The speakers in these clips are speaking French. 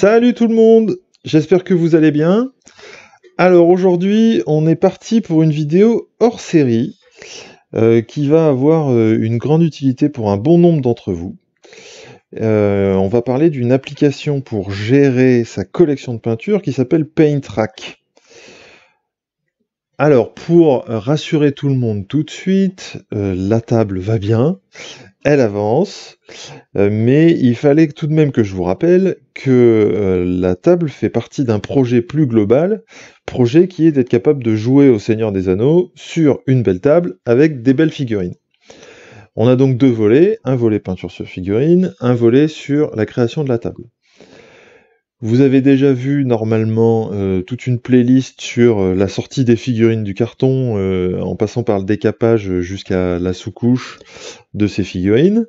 Salut tout le monde, j'espère que vous allez bien. Alors aujourd'hui on est parti pour une vidéo hors série euh, qui va avoir euh, une grande utilité pour un bon nombre d'entre vous. Euh, on va parler d'une application pour gérer sa collection de peinture qui s'appelle PaintRack. Alors, pour euh, rassurer tout le monde tout de suite, euh, la table va bien, elle avance, euh, mais il fallait tout de même que je vous rappelle que la table fait partie d'un projet plus global, projet qui est d'être capable de jouer au Seigneur des Anneaux sur une belle table avec des belles figurines. On a donc deux volets, un volet peinture sur figurine, un volet sur la création de la table. Vous avez déjà vu normalement euh, toute une playlist sur euh, la sortie des figurines du carton, euh, en passant par le décapage jusqu'à la sous-couche de ces figurines.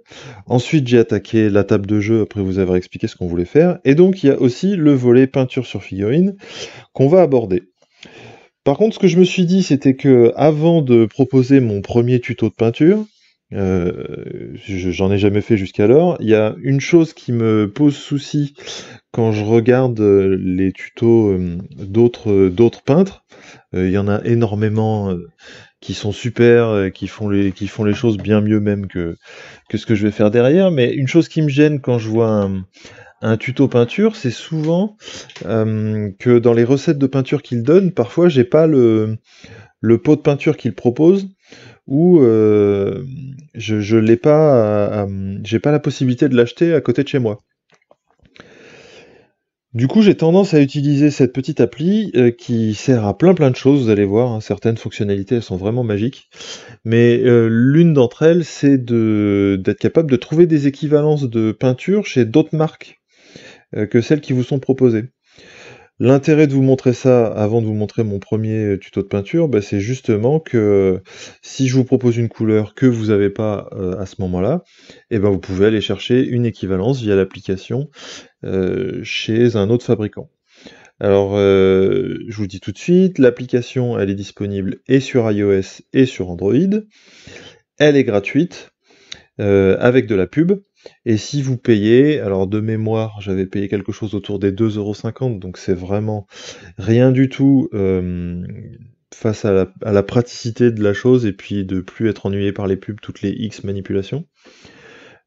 Ensuite, j'ai attaqué la table de jeu après vous avoir expliqué ce qu'on voulait faire. Et donc, il y a aussi le volet peinture sur figurine qu'on va aborder. Par contre, ce que je me suis dit, c'était que avant de proposer mon premier tuto de peinture, euh, j'en ai jamais fait jusqu'alors. Il y a une chose qui me pose souci quand je regarde euh, les tutos euh, d'autres peintres. Il y en a énormément qui sont super, qui font les, qui font les choses bien mieux même que, ce que je vais faire derrière. Mais une chose qui me gêne quand je vois un, tuto peinture, c'est souvent que dans les recettes de peinture qu'il donnent parfois j'ai pas le, le pot de peinture qu'il propose où euh, je, n'ai l'ai pas, euh, euh, j'ai pas la possibilité de l'acheter à côté de chez moi. Du coup, j'ai tendance à utiliser cette petite appli qui sert à plein plein de choses, vous allez voir, hein. certaines fonctionnalités elles sont vraiment magiques, mais l'une d'entre elles, c'est d'être capable de trouver des équivalences de peinture chez d'autres marques que celles qui vous sont proposées. L'intérêt de vous montrer ça avant de vous montrer mon premier euh, tuto de peinture, bah, c'est justement que si je vous propose une couleur que vous n'avez pas euh, à ce moment-là, eh ben, vous pouvez aller chercher une équivalence via l'application euh, chez un autre fabricant. Alors, je vous dis tout de suite, l'application, elle est disponible et sur iOS et sur Android. Elle est gratuite avec de la pub. Et si vous payez, alors de mémoire, j'avais payé quelque chose autour des 2,50€, donc c'est vraiment rien du tout face à la, praticité de la chose et puis de plus être ennuyé par les pubs, toutes les X manipulations.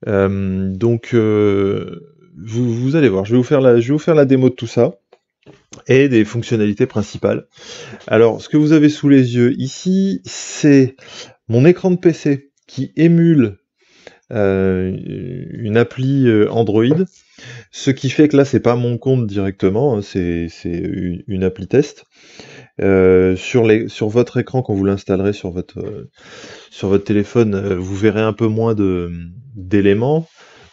donc vous, allez voir, je vais vous, faire je vais vous faire la démo de tout ça et des fonctionnalités principales. Alors, ce que vous avez sous les yeux ici, c'est mon écran de PC qui émule euh, une appli euh, Android. Ce qui fait que là, c'est pas mon compte directement, hein, c'est une appli test. Euh, sur, sur votre écran, quand vous l'installerez sur votre, sur votre téléphone, vous verrez un peu moins d'éléments,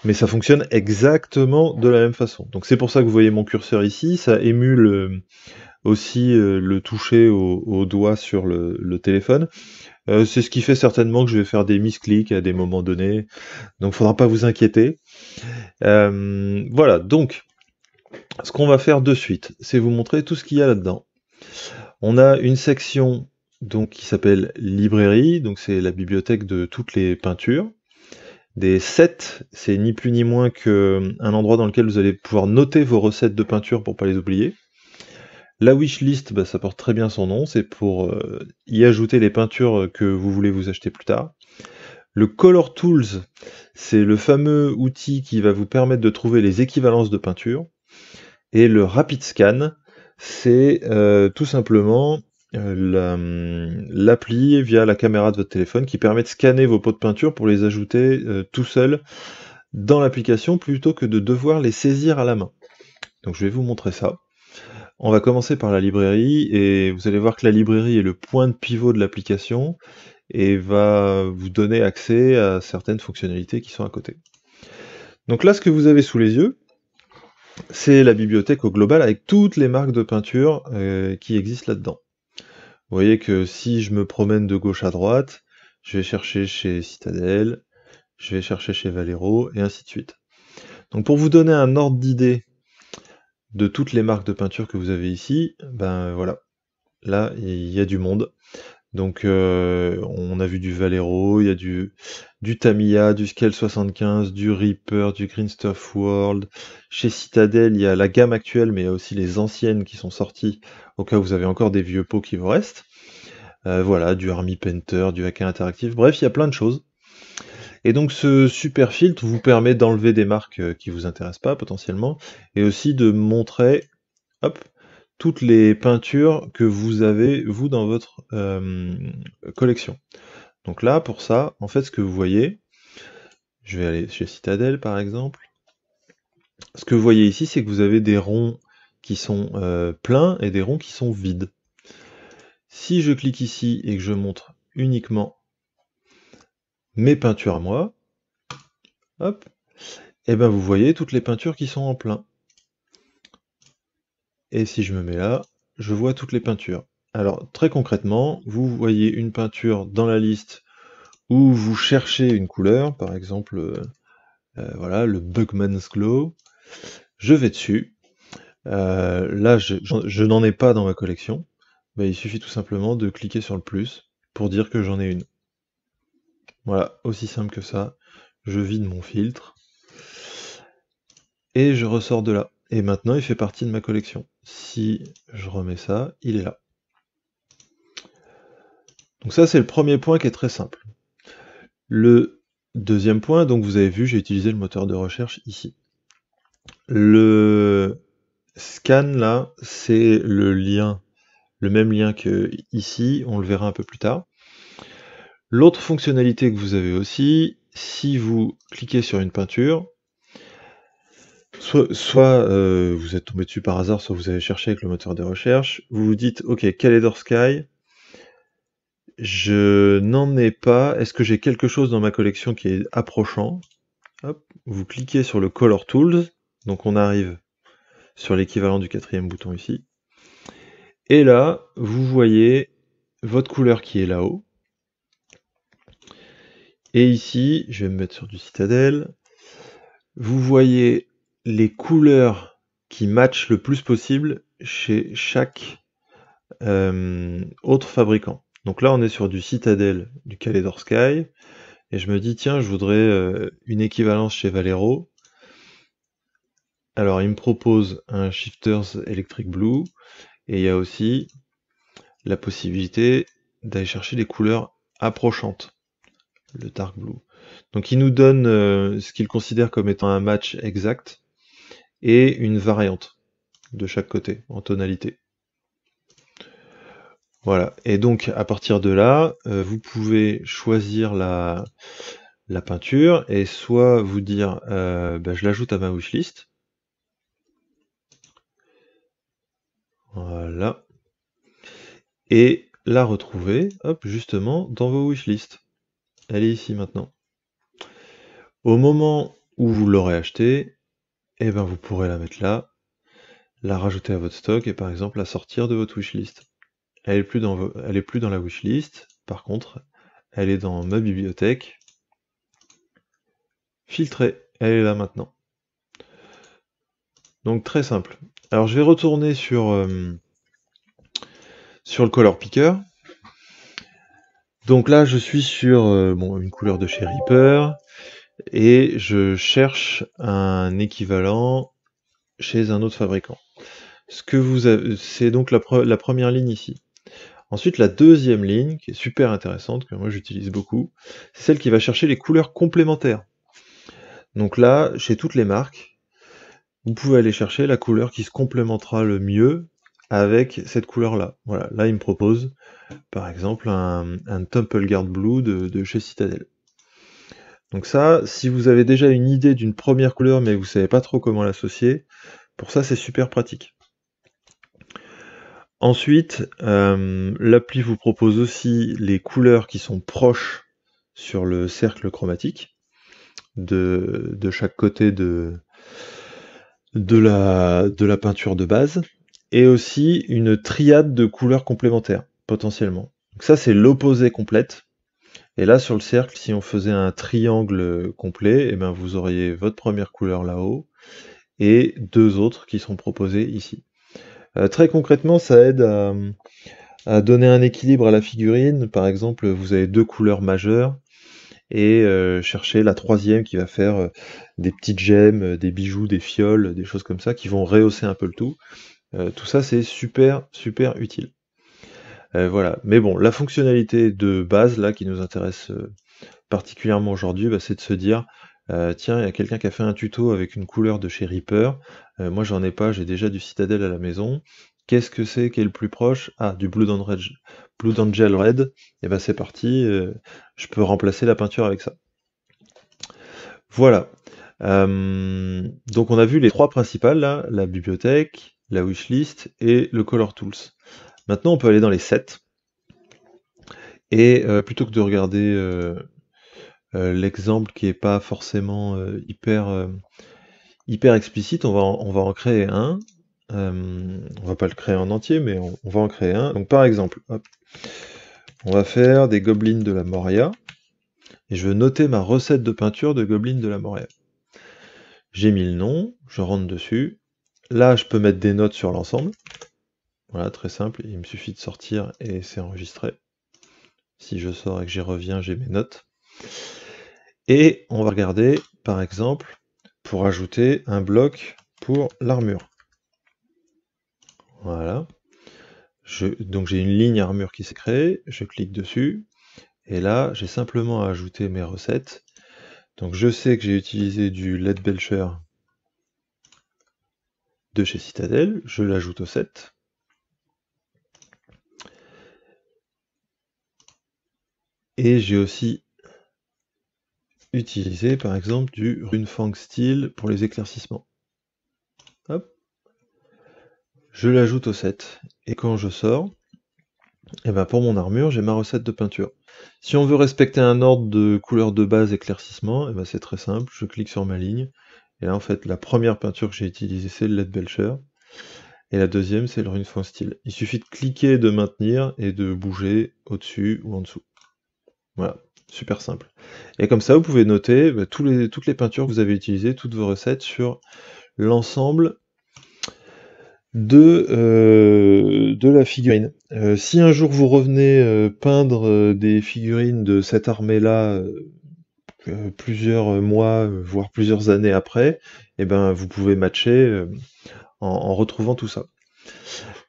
mais ça fonctionne exactement de la même façon. Donc c'est pour ça que vous voyez mon curseur ici, ça émule aussi le toucher au, doigt sur le téléphone. Euh, c'est ce qui fait certainement que je vais faire des misclics à des moments donnés. Donc faudra pas vous inquiéter. Euh, voilà, donc ce qu'on va faire de suite, c'est vous montrer tout ce qu'il y a là-dedans. On a une section donc, qui s'appelle librairie, donc c'est la bibliothèque de toutes les peintures. Des sets, c'est ni plus ni moins qu'un euh, endroit dans lequel vous allez pouvoir noter vos recettes de peinture pour pas les oublier. La wishlist, bah, ça porte très bien son nom, c'est pour euh, y ajouter les peintures que vous voulez vous acheter plus tard. Le Color Tools, c'est le fameux outil qui va vous permettre de trouver les équivalences de peinture. Et le Rapid Scan, c'est euh, tout simplement euh, l'appli via la caméra de votre téléphone qui permet de scanner vos pots de peinture pour les ajouter tout seul dans l'application plutôt que de devoir les saisir à la main. Donc je vais vous montrer ça. On va commencer par la librairie et vous allez voir que la librairie est le point de pivot de l'application et va vous donner accès à certaines fonctionnalités qui sont à côté. Donc là, ce que vous avez sous les yeux, c'est la bibliothèque au global avec toutes les marques de peinture euh, qui existent là-dedans. Vous voyez que si je me promène de gauche à droite, je vais chercher chez Citadel, je vais chercher chez Valero, et ainsi de suite. Donc pour vous donner un ordre d'idée de toutes les marques de peinture que vous avez ici, ben voilà, là il y a du monde. Donc euh, on a vu du Valero, il y a du, du Tamiya, du Scale 75, du Reaper, du Green Stuff World. Chez Citadel, il y a la gamme actuelle, mais il y a aussi les anciennes qui sont sorties, au cas où vous avez encore des vieux pots qui vous restent. Euh, voilà, du Army Painter, du Hacker Interactive, bref, il y a plein de choses. Et donc ce super filtre vous permet d'enlever des marques euh, qui ne vous intéressent pas potentiellement, et aussi de montrer toutes les peintures que vous avez vous dans votre euh, collection. Donc là, pour ça, en fait, ce que vous voyez, je vais aller chez Citadel par exemple. Ce que vous voyez ici, c'est que vous avez des ronds qui sont euh, pleins et des ronds qui sont vides. Si je clique ici et que je montre uniquement mes peintures à moi, et eh ben vous voyez toutes les peintures qui sont en plein. Et si je me mets là, je vois toutes les peintures. Alors très concrètement, vous voyez une peinture dans la liste où vous cherchez une couleur, par exemple euh, euh, voilà le Bugman's Glow. Je vais dessus. Euh, là, je, n'en ai pas dans ma collection. il suffit tout simplement de cliquer sur le plus pour dire que j'en ai une. Voilà, aussi simple que ça. Je vide mon filtre. Et je ressors de là. Et maintenant, il fait partie de ma collection. Si je remets ça, il est là. Donc ça, c'est le premier point qui est très simple. Le deuxième point, donc vous avez vu, j'ai utilisé le moteur de recherche ici. Le scan, là, c'est le lien, le même lien que ici, on le verra un peu plus tard. L'autre fonctionnalité que vous avez aussi, si vous cliquez sur une peinture, soit, euh, vous êtes tombé dessus par hasard, soit vous avez cherché avec le moteur de recherche, vous vous dites, ok, Caledor Sky, je n'en ai pas, est-ce que j'ai quelque chose dans ma collection qui est approchant Vous cliquez sur le Color Tools, donc on arrive sur l'équivalent du quatrième bouton ici, et là, vous voyez votre couleur qui est là-haut, et ici, je vais me mettre sur du Citadel. Vous voyez les couleurs qui matchent le plus possible chez chaque euh, autre fabricant. Donc là, on est sur du Citadel du Calidor Sky. Et je me dis, tiens, je voudrais euh, une équivalence chez Valero. Alors, il me propose un Shifters Electric Blue. Et il y a aussi la possibilité d'aller chercher des couleurs approchantes le Dark Blue. Donc il nous donne euh, ce qu'il considère comme étant un match exact et une variante de chaque côté en tonalité. Voilà, et donc à partir de là, euh, vous pouvez choisir la, peinture et soit vous dire euh, bah, je l'ajoute à ma wishlist. Voilà. Et la retrouver, justement, dans vos wishlists elle est ici maintenant. Au moment où vous l'aurez achetée, eh ben vous pourrez la mettre là, la rajouter à votre stock et par exemple la sortir de votre wishlist. Elle est plus dans, elle est plus dans la wishlist, par contre, elle est dans ma bibliothèque. Filtrée, elle est là maintenant. Donc très simple. Alors je vais retourner sur, euh, sur le color picker. Donc là, je suis sur euh, une couleur de chez Reaper et je cherche un équivalent chez un autre fabricant. Ce que vous c'est donc la, la, première ligne ici. Ensuite, la deuxième ligne, qui est super intéressante, que moi j'utilise beaucoup, c'est celle qui va chercher les couleurs complémentaires. Donc là, chez toutes les marques, vous pouvez aller chercher la couleur qui se complémentera le mieux avec cette couleur-là. Voilà, là il me propose par exemple un, Temple Guard Blue de, chez Citadel. Donc ça, si vous avez déjà une idée d'une première couleur mais vous ne savez pas trop comment l'associer, pour ça c'est super pratique. Ensuite, euh, l'appli vous propose aussi les couleurs qui sont proches sur le cercle chromatique de, chaque côté de la peinture de base et aussi une triade de couleurs complémentaires, potentiellement. Donc ça, c'est l'opposé complète. Et là, sur le cercle, si on faisait un triangle complet, eh ben, vous auriez votre première couleur là-haut et deux autres qui sont proposées ici. Euh, très concrètement, ça aide à, donner un équilibre à la figurine. Par exemple, vous avez deux couleurs majeures et euh, chercher la troisième qui va faire euh, des petites gemmes, euh, des bijoux, des fioles, des choses comme ça qui vont rehausser un peu le tout. Euh, tout ça, c'est super, super utile. Euh, voilà. Mais bon, la fonctionnalité de base, là, qui nous intéresse euh, particulièrement aujourd'hui, bah, c'est de se dire, tiens, il y a quelqu'un qui a fait un tuto avec une couleur de chez Reaper. moi, j'en ai pas, j'ai déjà du Citadel à la maison. Qu'est-ce que c'est qui est le plus proche Ah, du Blue Angel, Red. Et eh ben c'est parti, je peux remplacer la peinture avec ça. Voilà. donc on a vu les trois principales là, la bibliothèque, la wishlist et le color tools. Maintenant, on peut aller dans les sets. Et euh, plutôt que de regarder euh, euh, l'exemple qui n'est pas forcément hyper, hyper explicite, on va, en, on va en créer un. on va pas le créer en entier, mais on, va en créer un. Donc par exemple, on va faire des gobelins de la Moria. Et je veux noter ma recette de peinture de gobelins de la Moria. J'ai mis le nom, je rentre dessus, Là, je peux mettre des notes sur l'ensemble. Voilà, très simple. Il me suffit de sortir et c'est enregistré. Si je sors et que j'y reviens, j'ai mes notes. Et on va regarder, par exemple, pour ajouter un bloc pour l'armure. Voilà. donc j'ai une ligne armure qui s'est créée, je clique dessus, et là j'ai simplement à ajouter mes recettes. Donc je sais que j'ai utilisé du Led belcher de chez Citadel, je l'ajoute au set. Et j'ai aussi utilisé par exemple du Runefang Style pour les éclaircissements. Je l'ajoute au set. Et quand je sors, et eh ben pour mon armure, j'ai ma recette de peinture. Si on veut respecter un ordre de couleur de base éclaircissement, eh ben, c'est très simple, je clique sur ma ligne, et là, en fait, la première peinture que j'ai utilisée, c'est le LED Belcher. Et la deuxième, c'est le Rune Style. Il suffit de cliquer, de maintenir et de bouger au-dessus ou en dessous. Voilà, super simple. Et comme ça, vous pouvez noter bah, toutes les peintures que vous avez utilisées, toutes vos recettes sur l'ensemble de, euh, la figurine. Euh, si un jour vous revenez euh, peindre des figurines de cette armée-là euh, plusieurs mois, euh, voire plusieurs années après, eh ben, vous pouvez matcher euh, en, retrouvant tout ça.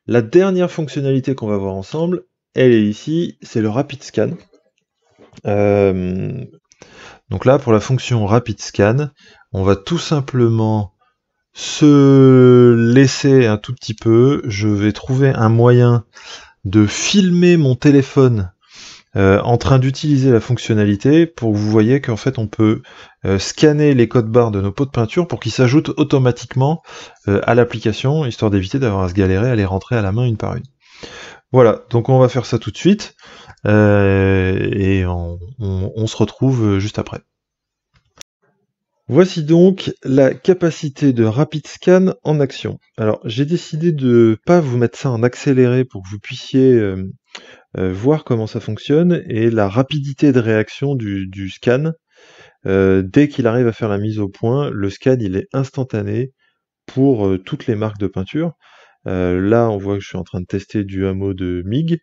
La dernière fonctionnalité qu'on va voir ensemble, elle est ici, c'est le rapid scan. donc là, pour la fonction rapid scan, on va tout simplement se laisser un tout petit peu. Je vais trouver un moyen de filmer mon téléphone euh, en train d'utiliser la fonctionnalité pour que vous voyez qu'en fait on peut euh, scanner les codes barres de nos pots de peinture pour qu'ils s'ajoutent automatiquement euh, à l'application, histoire d'éviter d'avoir à se galérer à les rentrer à la main une par une. Voilà, donc on va faire ça tout de suite et on se retrouve juste après. Voici donc la capacité de rapide Scan en action. Alors j'ai décidé de ne pas vous mettre ça en accéléré pour que vous puissiez euh, euh, voir comment ça fonctionne et la rapidité de réaction du, scan. Euh, dès qu'il arrive à faire la mise au point, le scan il est instantané pour toutes les marques de peinture. là, on voit que je suis en train de tester du hameau de MIG.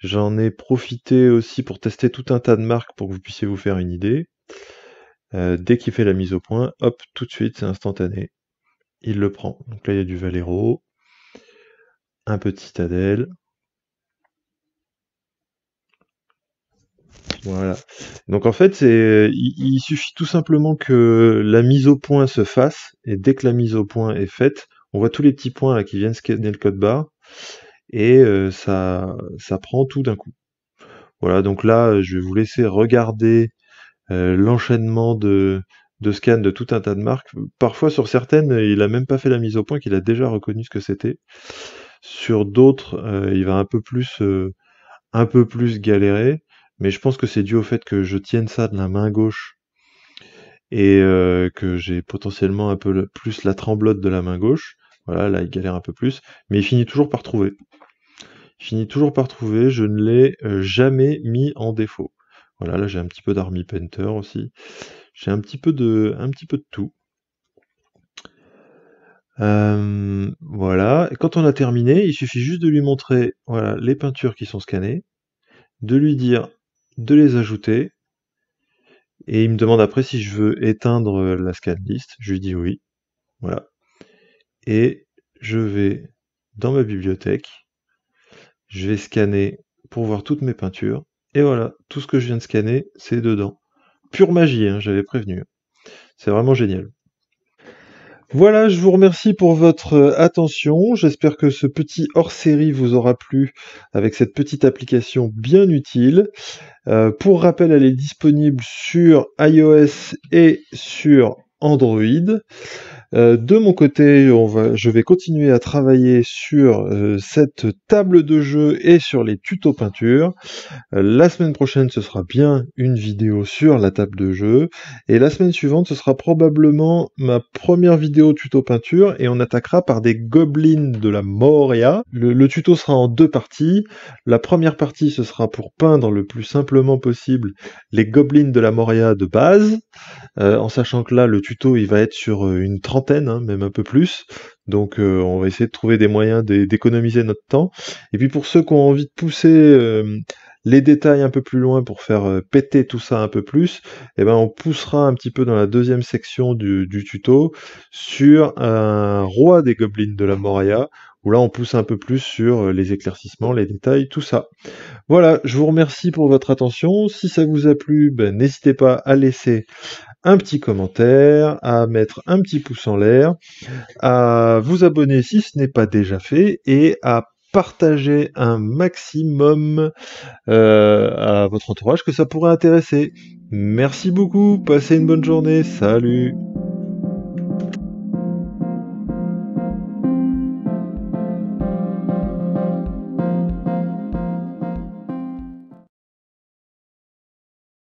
J'en ai profité aussi pour tester tout un tas de marques pour que vous puissiez vous faire une idée. Euh, dès qu'il fait la mise au point, hop, tout de suite, c'est instantané. Il le prend. Donc là, il y a du Valero, un petit Adèle. Voilà. Donc en fait, il, suffit tout simplement que la mise au point se fasse, et dès que la mise au point est faite, on voit tous les petits points qui viennent scanner le code barre, et euh, ça, ça prend tout d'un coup. Voilà, donc là, je vais vous laisser regarder euh, l'enchaînement de, scans de tout un tas de marques. Parfois, sur certaines, il a même pas fait la mise au point, qu'il a déjà reconnu ce que c'était. Sur d'autres, euh, il va un peu plus, euh, un peu plus galérer. Mais je pense que c'est dû au fait que je tienne ça de la main gauche et que j'ai potentiellement un peu plus la tremblote de la main gauche. Voilà, là, il galère un peu plus. Mais il finit toujours par trouver. Il finit toujours par trouver. Je ne l'ai jamais mis en défaut. Voilà, là j'ai un petit peu d'Army Painter aussi. J'ai un petit peu de, un petit peu de tout. Euh, voilà. quand on a terminé, il suffit juste de lui montrer voilà, les peintures qui sont scannées, de lui dire de les ajouter. Et il me demande après si je veux éteindre la scan list. Je lui dis oui. Voilà. Et je vais dans ma bibliothèque. Je vais scanner pour voir toutes mes peintures. Et voilà, tout ce que je viens de scanner, c'est dedans. Pure magie, hein, j'avais prévenu. C'est vraiment génial. Voilà, je vous remercie pour votre euh, attention. J'espère que ce petit hors-série vous aura plu avec cette petite application bien utile. Euh, pour rappel, elle est disponible sur iOS et sur Android. Euh, de mon côté, je vais continuer à travailler sur euh, cette table de jeu et sur les tutos peintures. Euh, la semaine prochaine, ce sera bien une vidéo sur la table de jeu. Et la semaine suivante, ce sera probablement ma première vidéo tuto peinture. Et on attaquera par des gobelins de la Moria. Le, tuto sera en deux parties. La première partie, ce sera pour peindre le plus simplement possible les gobelins de la Moria de base. en sachant que là, le tuto, il va être sur une trentaine Hein, même un peu plus. Donc euh, on va essayer de trouver des moyens d'économiser notre temps. Et puis pour ceux qui ont envie de pousser euh, les détails un peu plus loin pour faire euh, péter tout ça un peu plus, eh ben on poussera un petit peu dans la deuxième section du, tuto sur un roi des gobelins de la Moria où là on pousse un peu plus sur les éclaircissements, les détails, tout ça. Voilà, je vous remercie pour votre attention. Si ça vous a plu, ben, n'hésitez pas à laisser un petit commentaire, à mettre un petit pouce en l'air, à vous abonner si ce n'est pas déjà fait et à partager un maximum euh, à votre entourage que ça pourrait intéresser. Merci beaucoup, passez une bonne journée, salut